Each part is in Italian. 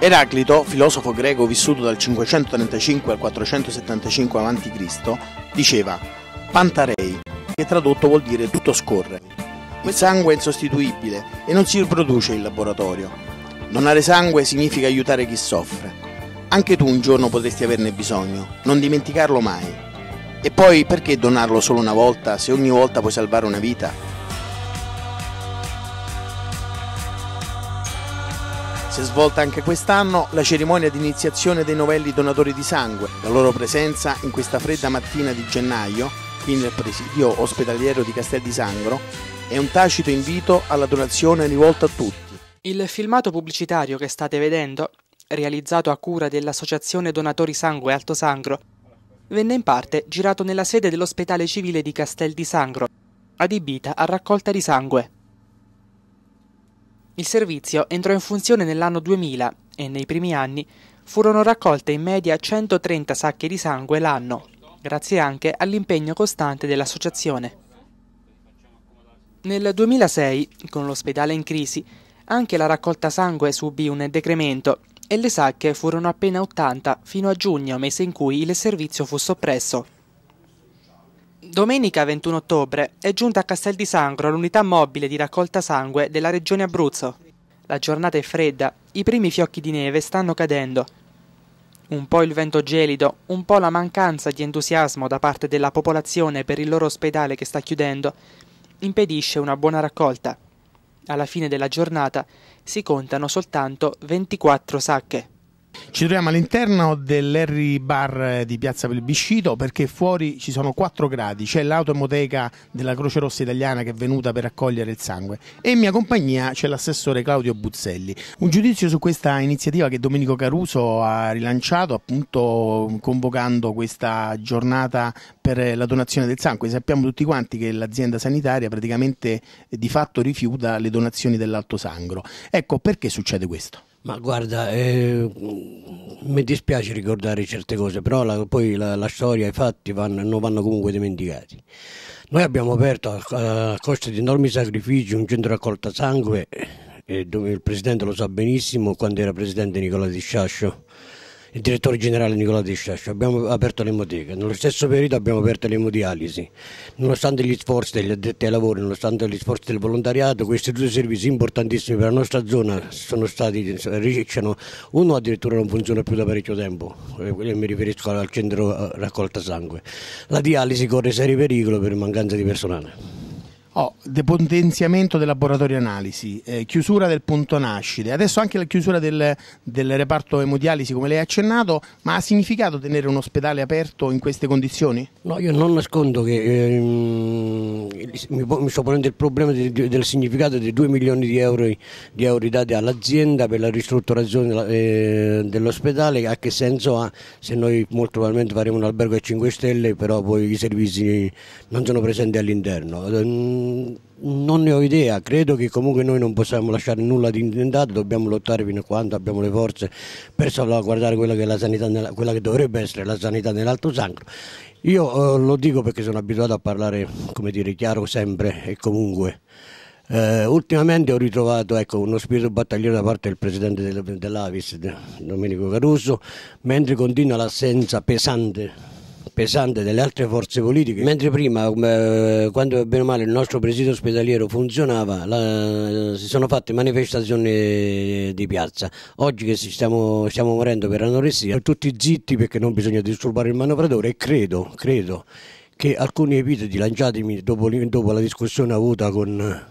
Eraclito, filosofo greco vissuto dal 535 al 475 a.C., diceva Pantarei, che tradotto vuol dire tutto scorre. Il sangue è insostituibile e non si riproduce in laboratorio. Donare sangue significa aiutare chi soffre. Anche tu un giorno potresti averne bisogno, non dimenticarlo mai. E poi perché donarlo solo una volta se ogni volta puoi salvare una vita? Si è svolta anche quest'anno la cerimonia di iniziazione dei novelli donatori di sangue. La loro presenza in questa fredda mattina di gennaio, qui nel presidio ospedaliero di Castel di Sangro, è un tacito invito alla donazione rivolta a tutti. Il filmato pubblicitario che state vedendo, realizzato a cura dell'Associazione Donatori Sangue Alto Sangro, venne in parte girato nella sede dell'ospedale civile di Castel di Sangro, adibita a raccolta di sangue. Il servizio entrò in funzione nell'anno 2000 e nei primi anni furono raccolte in media 130 sacche di sangue l'anno, grazie anche all'impegno costante dell'associazione. Nel 2006, con l'ospedale in crisi, anche la raccolta sangue subì un decremento e le sacche furono appena 80 fino a giugno, mese in cui il servizio fu soppresso. Domenica 21 ottobre è giunta a Castel di Sangro l'unità mobile di raccolta sangue della regione Abruzzo. La giornata è fredda, i primi fiocchi di neve stanno cadendo. Un po' il vento gelido, un po' la mancanza di entusiasmo da parte della popolazione per il loro ospedale che sta chiudendo, impedisce una buona raccolta. Alla fine della giornata si contano soltanto 24 sacche. Ci troviamo all'interno dell'Harry Bar di Piazza Plebiscito perché fuori ci sono 4 gradi, c'è l'automoteca della Croce Rossa Italiana che è venuta per raccogliere il sangue e in mia compagnia c'è l'assessore Claudio Buzzelli. Un giudizio su questa iniziativa che Domenico Caruso ha rilanciato appunto convocando questa giornata per la donazione del sangue. Sappiamo tutti quanti che l'azienda sanitaria praticamente eh, di fatto rifiuta le donazioni dell'alto sangro. Ecco perché succede questo? Ma guarda, eh, mi dispiace ricordare certe cose, però la, poi la, la storia i fatti vanno, non vanno comunque dimenticati. Noi abbiamo aperto eh, a, a costa di enormi sacrifici un centro raccolta sangue, eh, dove il Presidente lo sa benissimo quando era Presidente Nicola Di Sciascio il direttore generale Nicola De Sciascio, abbiamo aperto l'emoteca, nello stesso periodo abbiamo aperto l'emodialisi, Nonostante gli sforzi degli addetti ai lavori, nonostante gli sforzi del volontariato, questi due servizi importantissimi per la nostra zona sono stati, ricicciano, uno addirittura non funziona più da parecchio tempo, mi riferisco al centro eh, raccolta sangue. La dialisi corre seri pericolo per mancanza di personale. Oh, depotenziamento del laboratorio analisi, eh, chiusura del punto nascite, adesso anche la chiusura del, del, reparto emodialisi come lei ha accennato, ma ha significato tenere un ospedale aperto in queste condizioni? No, io non nascondo che eh, mi, mi, sto ponendo il problema di, di, del significato dei 2 milioni di euro, di euro dati all'azienda per la ristrutturazione eh, dell'ospedale, a che senso ha se noi molto probabilmente faremo un albergo a 5 stelle, però poi i servizi non sono presenti all'interno ehm, Mm, non ne ho idea, credo che comunque noi non possiamo lasciare nulla di intentato, dobbiamo lottare fino a quando abbiamo le forze per salvaguardare quella che, è la sanità nella, quella che dovrebbe essere la sanità nell'Alto Sangro. Io eh, lo dico perché sono abituato a parlare, come dire, chiaro sempre e comunque. Eh, ultimamente ho ritrovato ecco, uno spirito battagliero da parte del presidente dell'Avis, Domenico Caruso, mentre continua l'assenza pesante pesante delle altre forze politiche, mentre prima, eh, quando bene o male il nostro presidio ospedaliero funzionava, la, si sono fatte manifestazioni di piazza. Oggi che stiamo, stiamo morendo per anoressia, tutti zitti perché non bisogna disturbare il manovratore e credo, credo che alcuni epiteti lanciatemi dopo, dopo la discussione avuta con il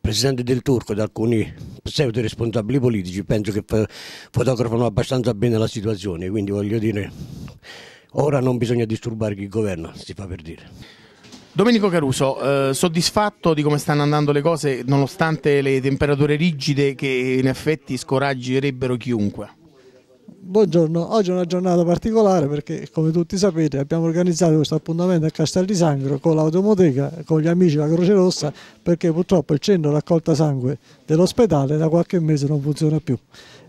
presidente del Turco e da alcuni pseudo responsabili politici penso che fotografano abbastanza bene la situazione, quindi voglio dire Ora non bisogna disturbare chi governa, si fa per dire. Domenico Caruso, eh, soddisfatto di come stanno andando le cose nonostante le temperature rigide che in effetti scoraggerebbero chiunque? Buongiorno, oggi è una giornata particolare perché come tutti sapete abbiamo organizzato questo appuntamento a Castel di Sangro con l'automoteca, con gli amici della Croce Rossa perché purtroppo il centro raccolta sangue dell'ospedale da qualche mese non funziona più.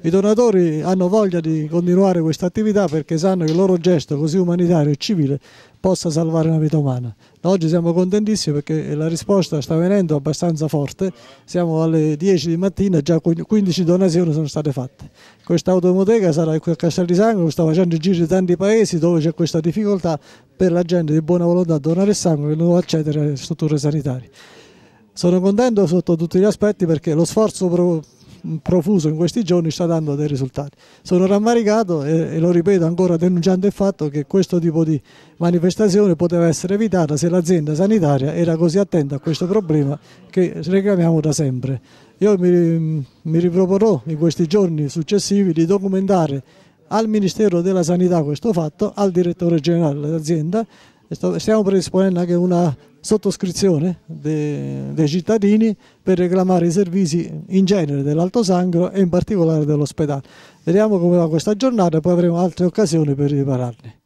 I donatori hanno voglia di continuare questa attività perché sanno che il loro gesto così umanitario e civile possa salvare una vita umana. oggi siamo contentissimi perché la risposta sta venendo abbastanza forte, siamo alle 10 di mattina e già 15 donazioni sono state fatte. Questa automoteca sarà qui a Castel di Sangro, sta facendo il giro di tanti paesi dove c'è questa difficoltà per la gente di buona volontà a donare sangue e non accedere alle strutture sanitarie. Sono contento sotto tutti gli aspetti perché lo sforzo profuso in questi giorni sta dando dei risultati. Sono rammaricato e, e, lo ripeto ancora denunciando il fatto che questo tipo di manifestazione poteva essere evitata se l'azienda sanitaria era così attenta a questo problema che reclamiamo da sempre. Io mi, mi riproporrò in questi giorni successivi di documentare al Ministero della Sanità questo fatto, al direttore generale dell'azienda, stiamo predisponendo anche una sottoscrizione de, dei cittadini per reclamare i servizi in genere dell'Alto Sangro e in particolare dell'ospedale. Vediamo come va questa giornata e poi avremo altre occasioni per ripararne.